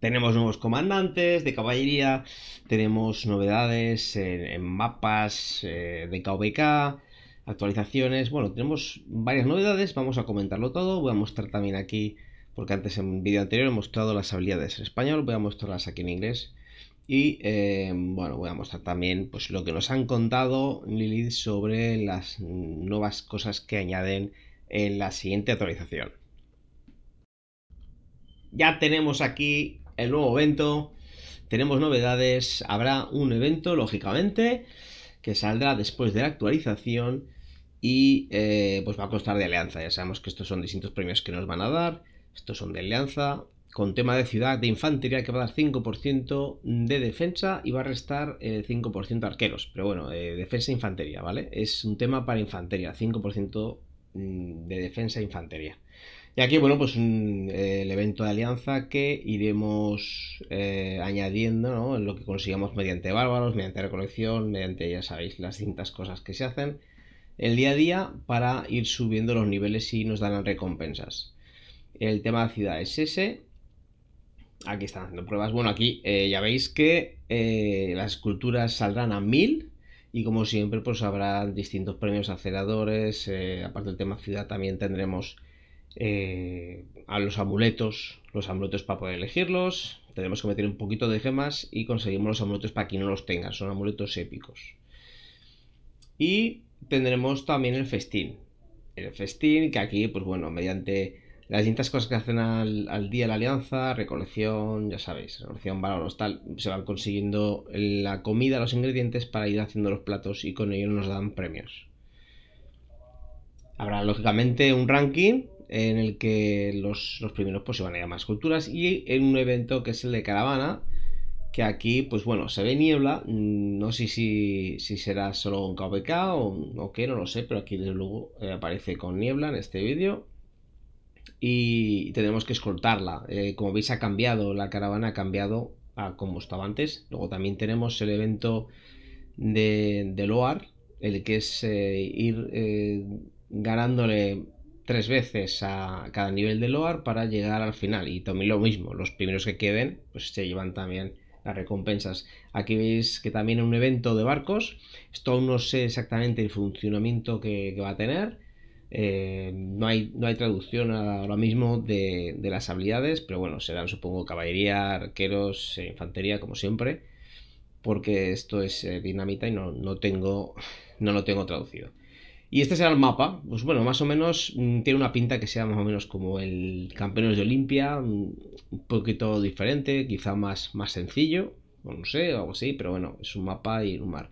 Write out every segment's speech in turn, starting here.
Tenemos nuevos comandantes de caballería, tenemos novedades en, mapas eh, de KVK, actualizaciones, bueno, tenemos varias novedades, vamos a comentarlo todo, voy a mostrar también aquí, porque antes en un vídeo anterior he mostrado las habilidades en español, voy a mostrarlas aquí en inglés. Y eh, bueno, voy a mostrar también pues, lo que nos han contado Lilith sobre las nuevas cosas que añaden en la siguiente actualización. Ya tenemos aquí el nuevo evento, tenemos novedades, habrá un evento, lógicamente, que saldrá después de la actualización y eh, pues va a costar de alianza. Ya sabemos que estos son distintos premios que nos van a dar, estos son de alianza, con tema de ciudad de infantería que va a dar 5% de defensa y va a restar eh, 5% arqueros. Pero bueno, eh, defensa defensa infantería, ¿vale? Es un tema para infantería, 5% mm, de defensa e infantería. Y aquí, bueno, pues mm, el evento de alianza que iremos eh, añadiendo, En lo que consigamos mediante bárbaros, mediante recolección, mediante, ya sabéis, las distintas cosas que se hacen el día a día para ir subiendo los niveles y nos darán recompensas. El tema de ciudad es ese. Aquí están haciendo pruebas. Bueno, aquí eh, ya veis que eh, las esculturas saldrán a 1000 y como siempre pues habrá distintos premios aceleradores. aparte del tema ciudad también tendremos eh, a los amuletos, los amuletos para poder elegirlos, tenemos que meter un poquito de gemas y conseguimos los amuletos para quien no los tenga, son amuletos épicos. Y tendremos también el festín. El festín que aquí, pues bueno, mediante las distintas cosas que hacen al, día la alianza, recolección, ya sabéis, recolección, valor, tal, se van consiguiendo la comida, los ingredientes para ir haciendo los platos y con ello nos dan premios. Habrá lógicamente un ranking en el que los, primeros pues se van a ir a más culturas y en un evento que es el de caravana que aquí pues bueno se ve niebla mm, no sé si, será solo un KVK o, qué no lo sé pero aquí desde luego eh, aparece con niebla en este vídeo y tenemos que escoltarla eh, como veis ha cambiado la caravana ha cambiado a como estaba antes luego también tenemos el evento de, de Loar el que es eh, ir ganándole tres veces a cada nivel de Loar para llegar al final. Y también lo mismo, los primeros que queden, pues se llevan también las recompensas. Aquí veis que también un evento de barcos, esto aún no sé exactamente el funcionamiento que, va a tener. Eh, no, hay, no hay traducción ahora mismo de, las habilidades, pero bueno, serán supongo caballería, arqueros, eh, infantería, como siempre, porque esto es eh, dinamita y no, no, tengo, no lo tengo traducido. Y este será el mapa. Pues bueno, más o menos mm, tiene una pinta que sea más o menos como el Campeones de Olimpia, mm, un poquito diferente, quizá más, más sencillo, o no sé, algo así, pero bueno, es un mapa y un mar.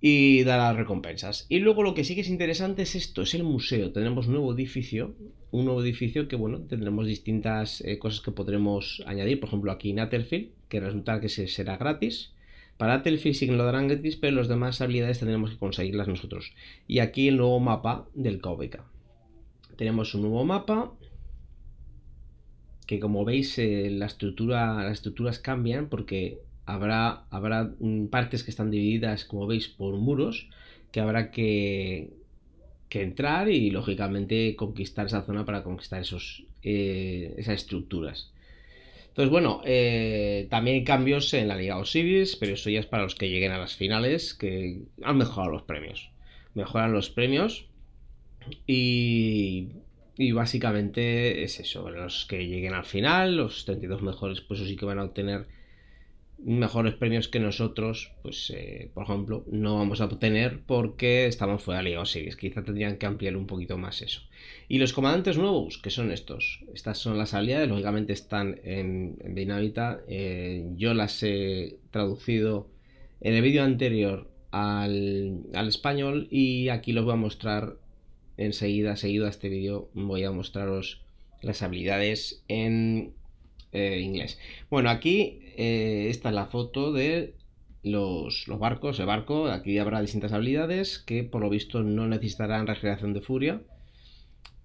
Y las recompensas. Y luego lo que sí que es interesante es esto, es el museo. Tendremos un nuevo edificio, un nuevo edificio que bueno, tendremos distintas eh, cosas que podremos añadir, por ejemplo aquí Natterfield, que resulta que será gratis para Battlefield y lo darán gratis, pero las demás habilidades tendremos que conseguirlas nosotros. Y aquí el nuevo mapa del KVK. Tenemos un nuevo mapa, que como veis eh, la estructura, las estructuras cambian porque habrá, habrá partes que están divididas, como veis, por muros, que habrá que, que entrar y lógicamente conquistar esa zona para conquistar esos, eh, esas estructuras. Entonces, bueno, eh, también hay cambios en la Liga Osiris, pero eso ya es para los que lleguen a las finales, que han mejorado los premios. Mejoran los premios y, básicamente es eso, los que lleguen al final, los 32 mejores, pues sí que van a obtener mejores premios que nosotros, pues eh, por ejemplo, no vamos a obtener porque estamos fuera de Liga Series. Quizá tendrían que ampliar un poquito más eso. Y los comandantes nuevos, que son estos. Estas son las habilidades, lógicamente están en, en eh, yo las he traducido en el vídeo anterior al, al español y aquí los voy a mostrar enseguida, seguido a este vídeo, voy a mostraros las habilidades en eh, inglés. Bueno, aquí eh, esta la foto de los, barcos, el barco. Aquí habrá distintas habilidades que por lo visto no necesitarán regeneración de furia.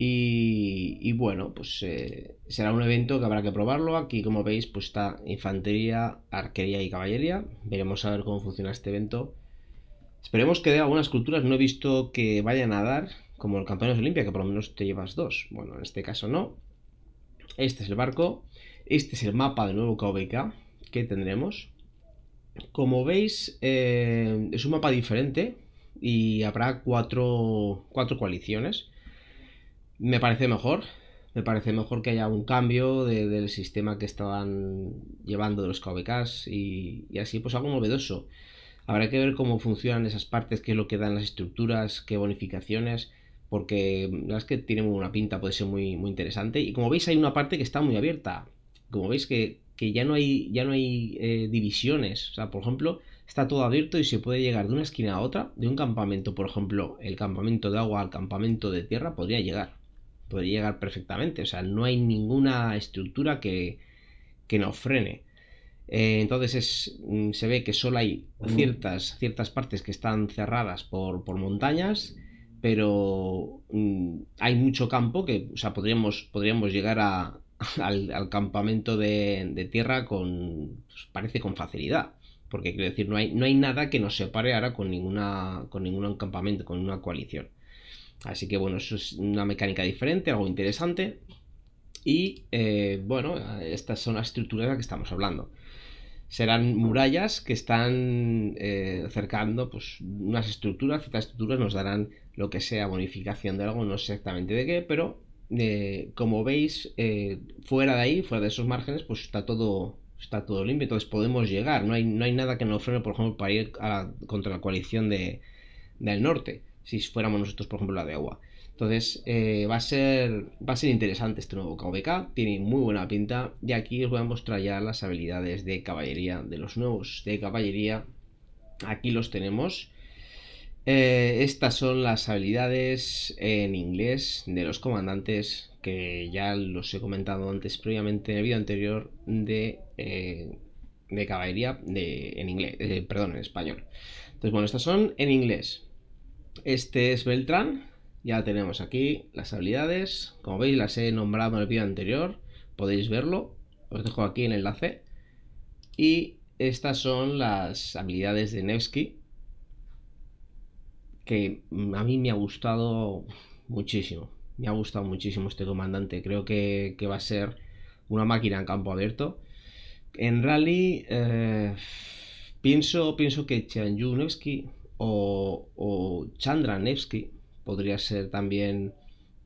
Y, bueno, pues eh, será un evento que habrá que probarlo. Aquí, como veis, pues está infantería, arquería y caballería. Veremos a ver cómo funciona este evento. Esperemos que de algunas culturas. No he visto que vayan a dar, como el campeones Olimpia, que por lo menos te llevas dos. Bueno, en este caso no. Este es el barco. Este es el mapa del nuevo KVK que tendremos. Como veis, eh, es un mapa diferente y habrá cuatro, coaliciones. Me parece mejor, me parece mejor que haya un cambio del sistema que estaban llevando de los KVKs y, así pues algo novedoso. Habrá que ver cómo funcionan esas partes, qué es lo que dan las estructuras, qué bonificaciones, porque la verdad es que tiene una pinta, puede ser muy, muy interesante. Y como veis hay una parte que está muy abierta, como veis que, ya no hay, ya no hay eh, divisiones. O sea, por ejemplo, está todo abierto y se puede llegar de una esquina a otra, de un campamento, por ejemplo, el campamento de agua al campamento de tierra, podría llegar. Podría llegar perfectamente. O sea, no hay ninguna estructura que, nos frene. Eh, entonces mm, se ve que solo hay ciertas, ciertas partes que están cerradas por, montañas pero mm, hay mucho campo que, sea, podríamos, podríamos llegar a, al, campamento de, tierra con, pues, parece con facilidad. Porque quiero decir, no hay, no hay nada que nos separe ahora con, ninguna, con ningún campamento, con una coalición. Así que bueno, eso es una mecánica diferente, algo interesante. Y eh, bueno, estas son las estructuras de las que estamos hablando. Serán murallas que están acercando eh, cercando pues, unas estructuras, ciertas estructuras nos darán lo que sea bonificación de algo, no sé exactamente de qué, pero como veis, eh, fuera de ahí, fuera de esos márgenes, pues está todo, está todo limpio, entonces podemos llegar, no hay, no hay nada que nos frene, por ejemplo, para ir contra la coalición de, del norte, si fuéramos nosotros, por ejemplo, la de agua. Entonces, eh, va, a ser, va a ser interesante este nuevo KVK, tiene muy buena pinta, y aquí os voy a mostrar ya las habilidades de caballería, de los nuevos de caballería, aquí los tenemos, eh, estas son las habilidades en inglés de los comandantes que ya los he comentado antes previamente en el vídeo anterior de, eh, de caballería en inglés, eh, perdón, en español. Entonces, bueno, estas son en inglés. Este es Beltrán, ya tenemos aquí las habilidades, como veis las he nombrado en el vídeo anterior, podéis verlo, os dejo aquí el enlace. Y estas son las habilidades de Nevsky, que mm, a mí me ha gustado muchísimo. Me ha gustado muchísimo este comandante. Creo que, va a ser una máquina en campo abierto. En rally, eh, pienso, pienso que Nevsky o, chandra nevsky podría ser también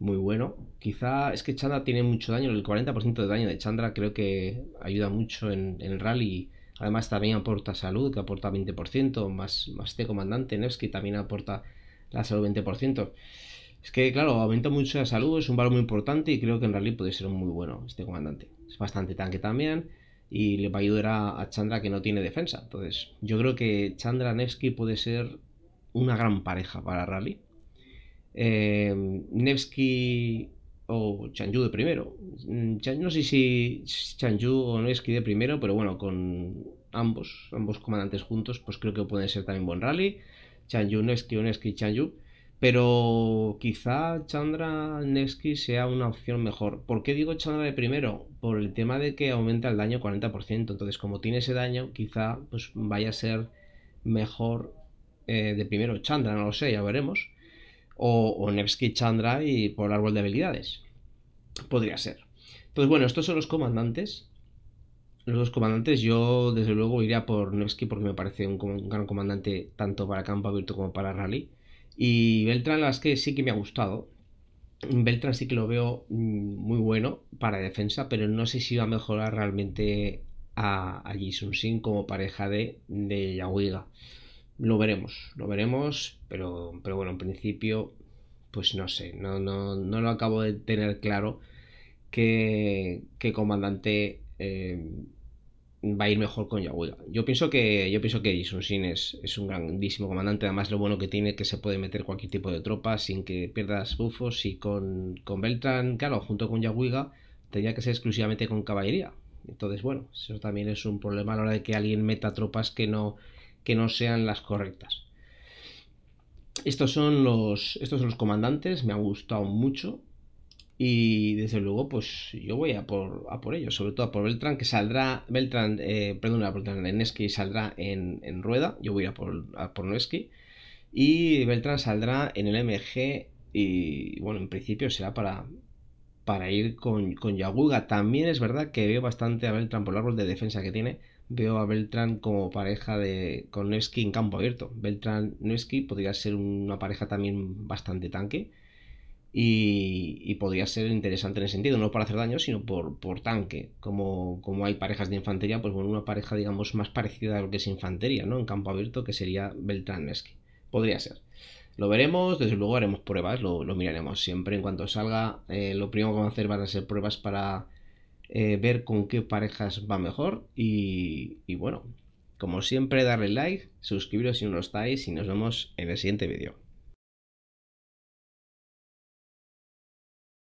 muy bueno. Quizá es que Chandra tiene mucho daño, el 40% de daño de Chandra creo que ayuda mucho en, el rally Además también aporta salud, que aporta 20%, más, más este comandante Nevsky también aporta la salud 20%. Es que, claro, aumenta mucho la salud, es un valor muy importante y creo que en rally puede ser muy bueno este comandante. Es bastante tanque también y le va a ayudar a, Chandra que no tiene defensa. Entonces, yo creo que Chandra Nevsky puede ser una gran pareja para Rally. Eh, Nevsky o Chanyu de primero. Mm, no sé si Chanyu o Neski de primero, pero bueno, con ambos, ambos comandantes juntos, pues creo que pueden ser también buen rally. Chanyu, o Neski Chanyu. Pero quizá Chandra Neski sea una opción mejor. ¿Por qué digo Chandra de primero? Por el tema de que aumenta el daño 40%. Entonces, como tiene ese daño, quizá pues vaya a ser mejor eh, de primero Chandra, no lo sé, ya veremos o, Nevsky Chandra y por árbol de habilidades. Podría ser. Entonces, bueno, estos son los comandantes. Los dos comandantes, yo desde luego iría por Nevsky porque me parece un, gran comandante tanto para campo abierto como para rally. Y Beltrán, las que sí que me ha gustado. Beltrán sí que lo veo mm, muy bueno para defensa, pero no sé si va a mejorar realmente a, a Jisun Sin como pareja de, de Yawiga. Lo veremos, lo veremos, pero, pero bueno, en principio, pues no sé, no, no, no lo acabo de tener claro que, que comandante eh, va a ir mejor con Yahuiga. Yo pienso que yo pienso que Jason Sin es, un grandísimo comandante. Además, lo bueno que tiene es que se puede meter cualquier tipo de tropa sin que pierdas bufos. Y con, con Beltrán, claro, junto con yahuiga tenía que ser exclusivamente con caballería. Entonces, bueno, eso también es un problema a la hora de que alguien meta tropas que no que no sean las correctas. Estos son los, estos los comandantes, me ha gustado mucho. Y desde luego, pues yo voy a por, a por ellos, sobre todo a por Beltrán, que saldrá, Beltrán, eh, perdón, a saldrá en, rueda, yo voy a por, a por Y Beltrán saldrá en el MG y bueno, en principio será para, para ir con, Yaguga. También es verdad que veo bastante a Beltrán por el árbol de defensa que tiene. Veo a Beltrán como pareja de, con Nevsky en campo abierto. Beltrán-Nevsky podría ser una pareja también bastante tanque. Y, podría ser interesante en ese sentido, no para hacer daño, sino por, por tanque. Como, como hay parejas de infantería, pues bueno, una pareja, digamos, más parecida a lo que es infantería, ¿no? En campo abierto, que sería beltrán nesky Podría ser. Lo veremos, desde luego haremos pruebas, lo, miraremos siempre. En cuanto salga, eh, lo primero que vamos a hacer van a ser pruebas para eh, ver con qué parejas va mejor. Y, y bueno, como siempre, darle like, suscribiros si no lo estáis y nos vemos en el siguiente vídeo.